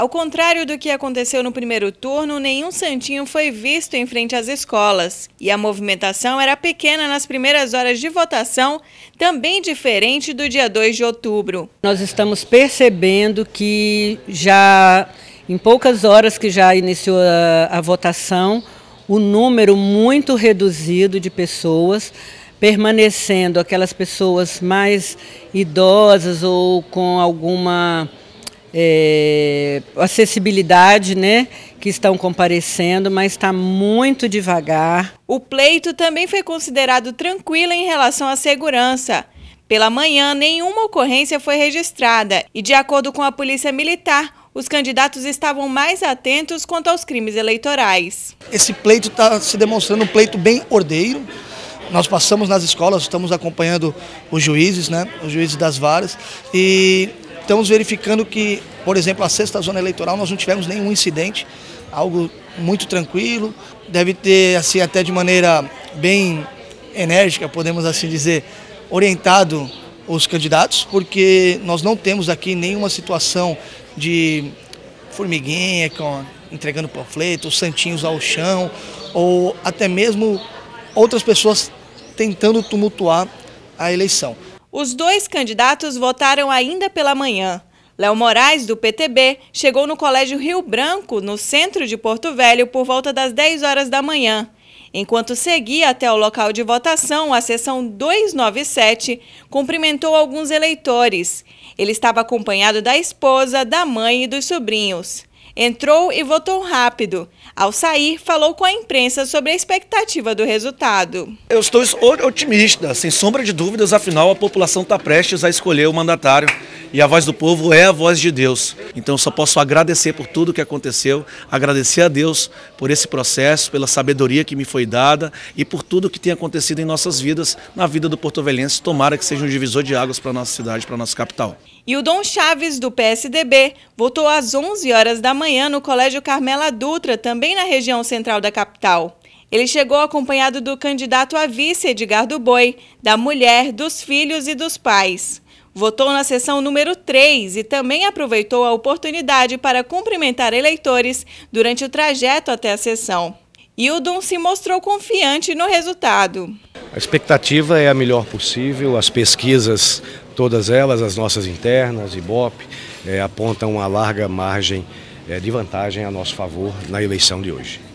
Ao contrário do que aconteceu no primeiro turno, nenhum santinho foi visto em frente às escolas. E a movimentação era pequena nas primeiras horas de votação, também diferente do dia 2 de outubro. Nós estamos percebendo que já em poucas horas que já iniciou a, a votação, o número muito reduzido de pessoas permanecendo aquelas pessoas mais idosas ou com alguma é, acessibilidade, né, que estão comparecendo, mas está muito devagar. O pleito também foi considerado tranquilo em relação à segurança. Pela manhã, nenhuma ocorrência foi registrada e, de acordo com a Polícia Militar, os candidatos estavam mais atentos quanto aos crimes eleitorais. Esse pleito está se demonstrando um pleito bem ordeiro. Nós passamos nas escolas, estamos acompanhando os juízes, né, os juízes das varas, e estamos verificando que, por exemplo, a sexta zona eleitoral nós não tivemos nenhum incidente, algo muito tranquilo, deve ter assim até de maneira bem enérgica, podemos assim dizer, orientado os candidatos, porque nós não temos aqui nenhuma situação de formiguinha com, entregando panfletos, santinhos ao chão, ou até mesmo outras pessoas tentando tumultuar a eleição. Os dois candidatos votaram ainda pela manhã. Léo Moraes, do PTB, chegou no Colégio Rio Branco, no centro de Porto Velho, por volta das 10 horas da manhã. Enquanto seguia até o local de votação, a sessão 297 cumprimentou alguns eleitores. Ele estava acompanhado da esposa, da mãe e dos sobrinhos. Entrou e votou rápido. Ao sair, falou com a imprensa sobre a expectativa do resultado. Eu estou otimista, sem sombra de dúvidas, afinal a população está prestes a escolher o mandatário e a voz do povo é a voz de Deus. Então só posso agradecer por tudo que aconteceu, agradecer a Deus por esse processo, pela sabedoria que me foi dada e por tudo que tem acontecido em nossas vidas, na vida do portovelense. Tomara que seja um divisor de águas para a nossa cidade, para a nossa capital. E o Dom Chaves, do PSDB, votou às 11 horas da da manhã no Colégio Carmela Dutra, também na região central da capital. Ele chegou acompanhado do candidato a vice do Boi, da mulher, dos filhos e dos pais. Votou na sessão número 3 e também aproveitou a oportunidade para cumprimentar eleitores durante o trajeto até a sessão. Hildon se mostrou confiante no resultado. A expectativa é a melhor possível, as pesquisas, todas elas, as nossas internas, IBOP, é, apontam uma larga margem é de vantagem a nosso favor na eleição de hoje.